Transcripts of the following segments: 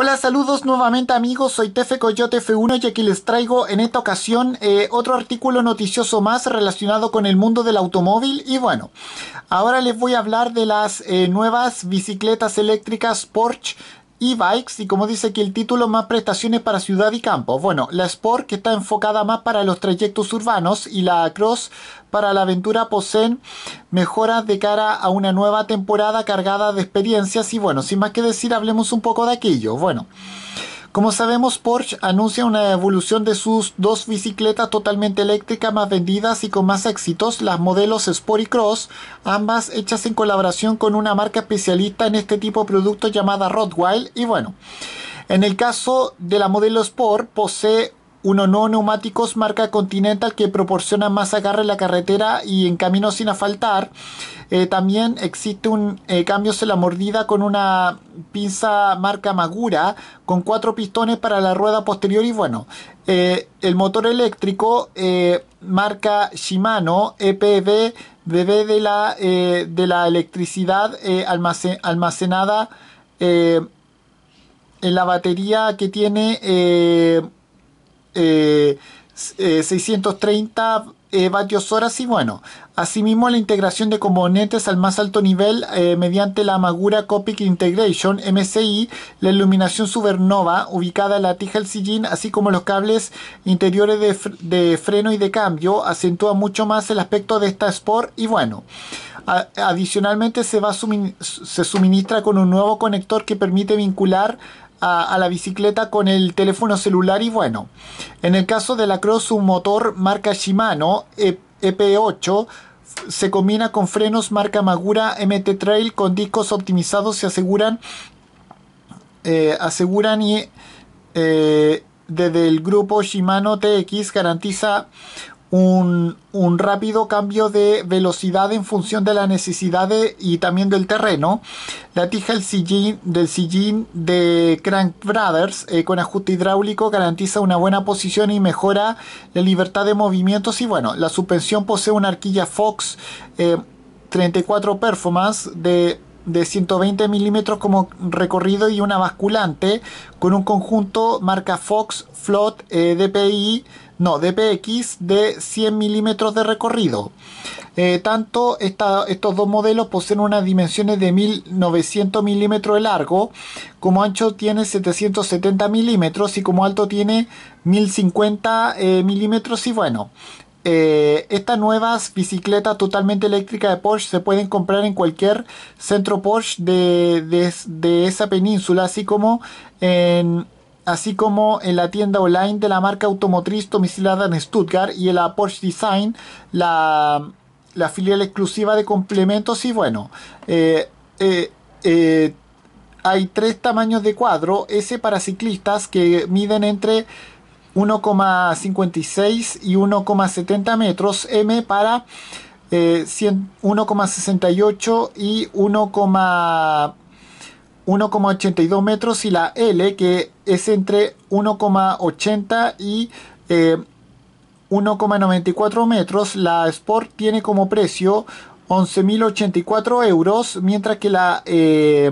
Hola, saludos nuevamente amigos, soy Tefe Coyote F1 y aquí les traigo en esta ocasión eh, otro artículo noticioso más relacionado con el mundo del automóvil y bueno, ahora les voy a hablar de las eh, nuevas bicicletas eléctricas Porsche e-bikes y como dice que el título más prestaciones para ciudad y campo. Bueno, la Sport que está enfocada más para los trayectos urbanos y la Cross para la aventura poseen mejoras de cara a una nueva temporada cargada de experiencias y bueno, sin más que decir, hablemos un poco de aquello. Bueno. Como sabemos, Porsche anuncia una evolución de sus dos bicicletas totalmente eléctricas más vendidas y con más éxitos, las modelos Sport y Cross, ambas hechas en colaboración con una marca especialista en este tipo de productos llamada Rottweil. Y bueno, en el caso de la modelo Sport, posee uno no neumáticos marca Continental que proporciona más agarre en la carretera y en camino sin asfaltar. Eh, también existe un eh, cambio en la mordida con una pinza marca Magura con cuatro pistones para la rueda posterior y bueno, eh, el motor eléctrico marca Shimano EPV, bebé de la, de la electricidad almacenada en la batería que tiene 630 eh, eh, eh, vatios horas y bueno, asimismo la integración de componentes al más alto nivel mediante la Magura Copic Integration MCI, la iluminación supernova ubicada en la tija del sillín, así como los cables interiores de, freno y de cambio, acentúa mucho más el aspecto de esta Sport y bueno. Adicionalmente se, va se suministra con un nuevo conector que permite vincular a, la bicicleta con el teléfono celular y bueno, en el caso de la Cross un motor marca Shimano EP8 e se combina con frenos marca Magura MT Trail con discos optimizados se aseguran eh, aseguran y eh, desde el grupo Shimano TX garantiza un, rápido cambio de velocidad en función de la necesidad y también del terreno. La tija del sillín, del de Crank Brothers eh, con ajuste hidráulico garantiza una buena posición y mejora la libertad de movimientos. Y bueno, la suspensión posee una arquilla Fox 34 eh, Performance de 120 milímetros como recorrido y una basculante con un conjunto marca Fox Float eh, DPI no, DPX de 100 milímetros de recorrido. Eh, tanto estos dos modelos poseen unas dimensiones de 1900 milímetros de largo, como ancho tiene 770 milímetros y como alto tiene 1050 eh, milímetros y bueno. Eh, estas nuevas bicicletas totalmente eléctricas de Porsche se pueden comprar en cualquier centro Porsche de esa península, así como en así como en la tienda online de la marca automotriz domicilada en Stuttgart y en la Porsche Design, la, filial exclusiva de complementos y bueno, eh, eh, eh, hay tres tamaños de cuadro, S para ciclistas que miden entre 1,56 y 1,70 metros, M para 1,68 y 1,50 1,82 metros y la L que es entre 1,80 y 1,94 eh, metros. La Sport tiene como precio 11.084 euros, mientras que la eh,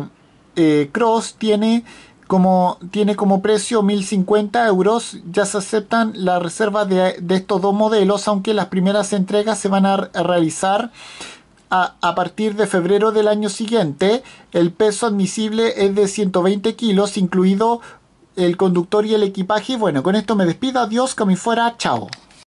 eh, Cross tiene como, tiene como precio 1.050 euros. Ya se aceptan las reservas de, estos dos modelos, aunque las primeras entregas se van a realizar a, partir de febrero del año siguiente, el peso admisible es de 120 kilos, incluido el conductor y el equipaje. bueno, con esto me despido. Adiós, que me fuera. Chao.